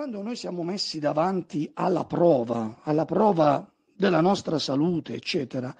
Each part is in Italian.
quando noi siamo messi davanti alla prova, alla prova della nostra salute, eccetera,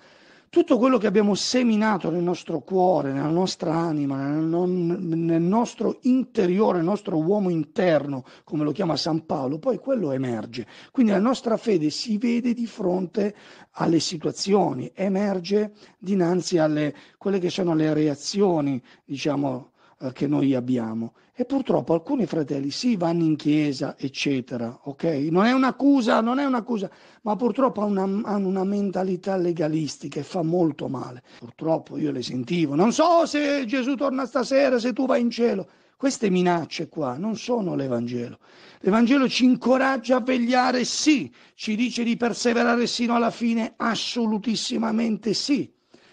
tutto quello che abbiamo seminato nel nostro cuore, nella nostra anima, nel, non, nel nostro interiore, nel nostro uomo interno, come lo chiama San Paolo, poi quello emerge. Quindi la nostra fede si vede di fronte alle situazioni, emerge dinanzi a quelle che sono le reazioni, diciamo, eh, che noi abbiamo. E purtroppo alcuni fratelli sì vanno in chiesa, eccetera, ok? Non è un'accusa, non è un'accusa, ma purtroppo hanno una, hanno una mentalità legalistica e fa molto male. Purtroppo io le sentivo, non so se Gesù torna stasera, se tu vai in cielo. Queste minacce qua non sono l'Evangelo. L'Evangelo ci incoraggia a vegliare sì, ci dice di perseverare sino alla fine, assolutissimamente sì,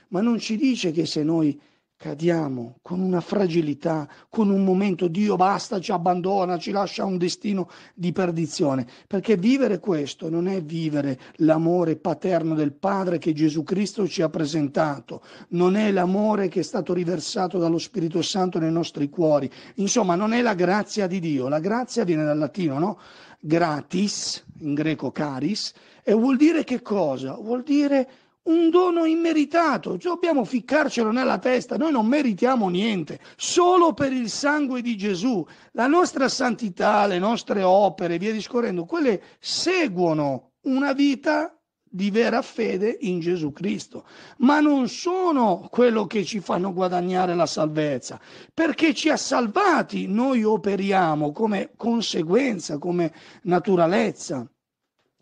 ma non ci dice che se noi cadiamo con una fragilità, con un momento Dio basta, ci abbandona, ci lascia un destino di perdizione, perché vivere questo non è vivere l'amore paterno del Padre che Gesù Cristo ci ha presentato, non è l'amore che è stato riversato dallo Spirito Santo nei nostri cuori, insomma non è la grazia di Dio, la grazia viene dal latino, no? Gratis, in greco caris, e vuol dire che cosa? Vuol dire un dono immeritato, cioè, dobbiamo ficcarcelo nella testa, noi non meritiamo niente, solo per il sangue di Gesù, la nostra santità, le nostre opere, via discorrendo, quelle seguono una vita di vera fede in Gesù Cristo, ma non sono quello che ci fanno guadagnare la salvezza, perché ci ha salvati, noi operiamo come conseguenza, come naturalezza.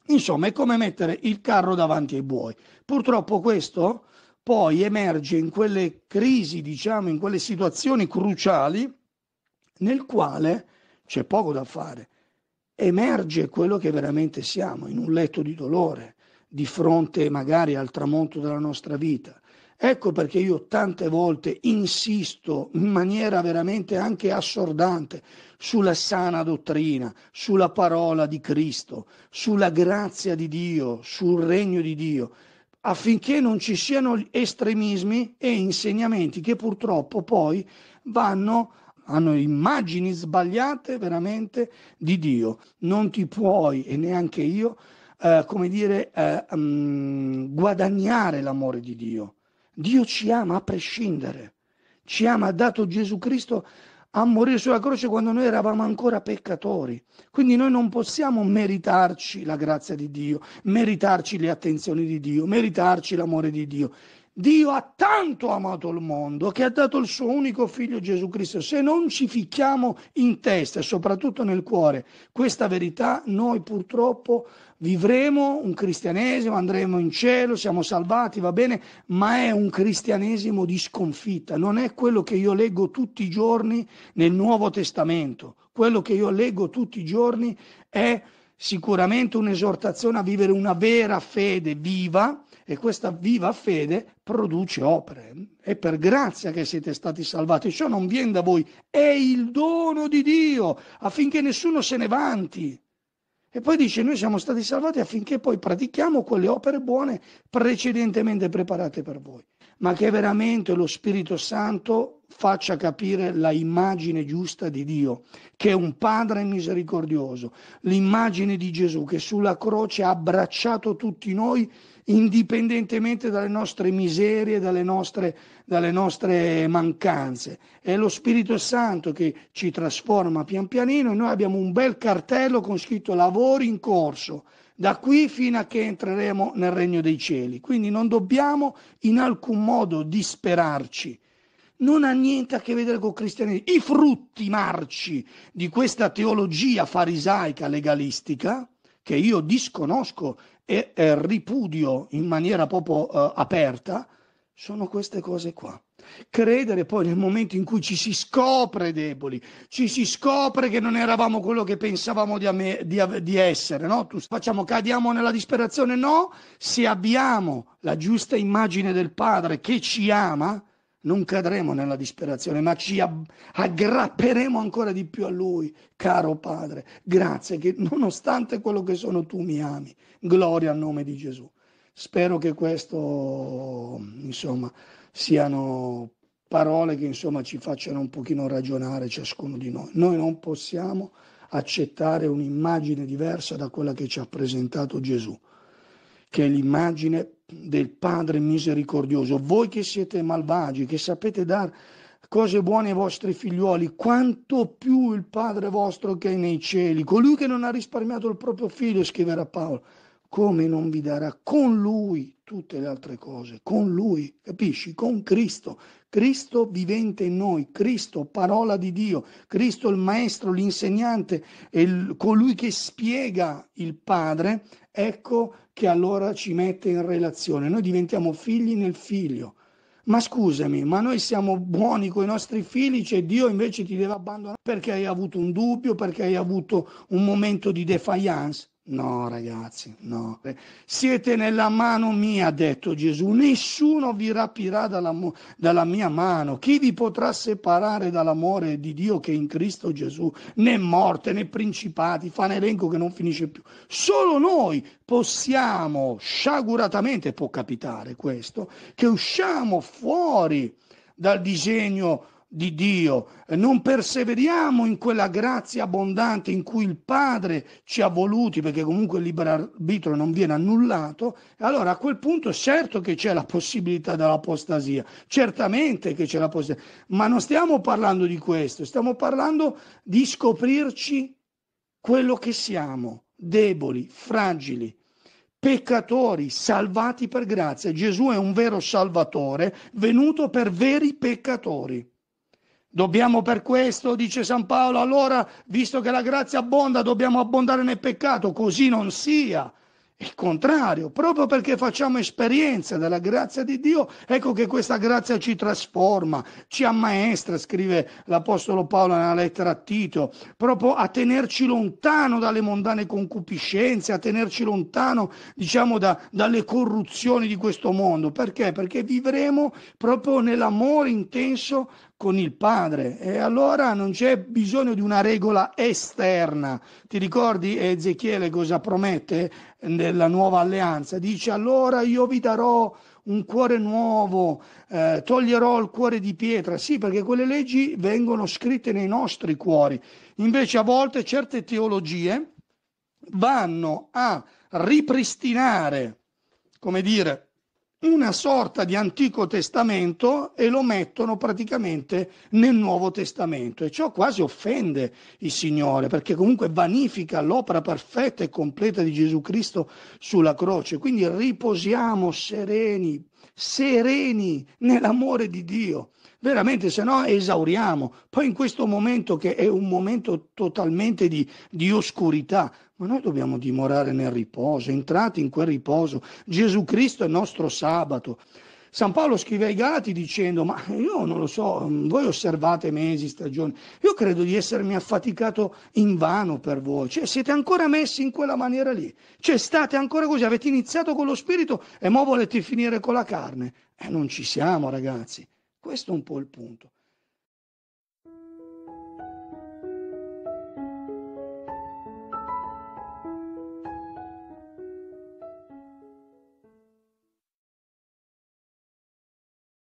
Insomma, è come mettere il carro davanti ai buoi. Purtroppo questo poi emerge in quelle crisi, diciamo, in quelle situazioni cruciali nel quale c'è poco da fare. Emerge quello che veramente siamo, in un letto di dolore, di fronte magari al tramonto della nostra vita, Ecco perché io tante volte insisto in maniera veramente anche assordante sulla sana dottrina, sulla parola di Cristo, sulla grazia di Dio, sul regno di Dio, affinché non ci siano estremismi e insegnamenti che purtroppo poi vanno hanno immagini sbagliate veramente di Dio. Non ti puoi, e neanche io, eh, come dire, eh, mh, mm, guadagnare l'amore di Dio. Dio ci ama a prescindere, ci ama, ha dato Gesù Cristo a morire sulla croce quando noi eravamo ancora peccatori. Quindi noi non possiamo meritarci la grazia di Dio, meritarci le attenzioni di Dio, meritarci l'amore di Dio. Dio ha tanto amato il mondo che ha dato il suo unico figlio Gesù Cristo. Se non ci ficchiamo in testa e soprattutto nel cuore questa verità, noi purtroppo vivremo un cristianesimo, andremo in cielo, siamo salvati, va bene, ma è un cristianesimo di sconfitta, non è quello che io leggo tutti i giorni nel Nuovo Testamento. Quello che io leggo tutti i giorni è sicuramente un'esortazione a vivere una vera fede viva e questa viva fede produce opere. È per grazia che siete stati salvati, ciò non viene da voi, è il dono di Dio affinché nessuno se ne vanti. E poi dice noi siamo stati salvati affinché poi pratichiamo quelle opere buone precedentemente preparate per voi ma che veramente lo Spirito Santo faccia capire la immagine giusta di Dio, che è un Padre misericordioso, l'immagine di Gesù che sulla croce ha abbracciato tutti noi indipendentemente dalle nostre miserie, dalle nostre, dalle nostre mancanze. È lo Spirito Santo che ci trasforma pian pianino e noi abbiamo un bel cartello con scritto lavori in corso da qui fino a che entreremo nel regno dei cieli. Quindi non dobbiamo in alcun modo disperarci. Non ha niente a che vedere col cristianesimo. I frutti marci di questa teologia farisaica legalistica, che io disconosco e eh, ripudio in maniera proprio eh, aperta, sono queste cose qua. Credere poi nel momento in cui ci si scopre deboli, ci si scopre che non eravamo quello che pensavamo di, ame- di, ave- di essere, no? Tu facciamo, cadiamo nella disperazione, no? Se abbiamo la giusta immagine del Padre che ci ama, non cadremo nella disperazione, ma ci ag- aggrapperemo ancora di più a Lui, caro Padre. Grazie che nonostante quello che sono tu mi ami. Gloria al nome di Gesù. Spero che questo insomma, siano parole che insomma, ci facciano un pochino ragionare ciascuno di noi. Noi non possiamo accettare un'immagine diversa da quella che ci ha presentato Gesù, che è l'immagine del Padre misericordioso. Voi che siete malvagi, che sapete dare cose buone ai vostri figlioli, quanto più il Padre vostro che è nei cieli, colui che non ha risparmiato il proprio figlio, scriverà Paolo come non vi darà con lui tutte le altre cose, con lui, capisci? Con Cristo, Cristo vivente in noi, Cristo parola di Dio, Cristo il maestro, l'insegnante, il, colui che spiega il Padre, ecco che allora ci mette in relazione, noi diventiamo figli nel figlio. Ma scusami, ma noi siamo buoni con i nostri figli, cioè Dio invece ti deve abbandonare perché hai avuto un dubbio, perché hai avuto un momento di defiance. No, ragazzi, no. Siete nella mano mia, ha detto Gesù. Nessuno vi rapirà dalla, dalla, mia mano. Chi vi potrà separare dall'amore di Dio che è in Cristo Gesù? Né morte, né principati, fa un elenco che non finisce più. Solo noi possiamo, sciaguratamente può capitare questo, che usciamo fuori dal disegno di Dio, non perseveriamo in quella grazia abbondante in cui il Padre ci ha voluti, perché comunque il libero arbitro non viene annullato, allora a quel punto certo che c'è la possibilità dell'apostasia, certamente che c'è la possibilità, ma non stiamo parlando di questo, stiamo parlando di scoprirci quello che siamo, deboli, fragili, peccatori salvati per grazia. Gesù è un vero salvatore venuto per veri peccatori. Dobbiamo per questo, dice San Paolo, allora, visto che la grazia abbonda, dobbiamo abbondare nel peccato, così non sia. Il contrario, proprio perché facciamo esperienza della grazia di Dio, ecco che questa grazia ci trasforma, ci ammaestra, scrive l'Apostolo Paolo nella lettera a Tito, proprio a tenerci lontano dalle mondane concupiscenze, a tenerci lontano, diciamo, da, dalle corruzioni di questo mondo. Perché? Perché vivremo proprio nell'amore intenso con il padre e allora non c'è bisogno di una regola esterna. Ti ricordi Ezechiele cosa promette nella nuova alleanza? Dice allora io vi darò un cuore nuovo, eh, toglierò il cuore di pietra. Sì, perché quelle leggi vengono scritte nei nostri cuori. Invece a volte certe teologie vanno a ripristinare, come dire, una sorta di Antico Testamento e lo mettono praticamente nel Nuovo Testamento e ciò quasi offende il Signore perché comunque vanifica l'opera perfetta e completa di Gesù Cristo sulla croce. Quindi riposiamo sereni, sereni nell'amore di Dio. Veramente, se no esauriamo. Poi in questo momento che è un momento totalmente di, di oscurità, ma noi dobbiamo dimorare nel riposo, entrate in quel riposo. Gesù Cristo è il nostro sabato. San Paolo scrive ai Galati dicendo, ma io non lo so, mm, voi osservate mesi, stagioni, io credo di essermi affaticato in vano per voi, cioè siete ancora messi in quella maniera lì, cioè state ancora così, avete iniziato con lo spirito e ora volete finire con la carne. E eh, non ci siamo ragazzi, questo è un po' il punto.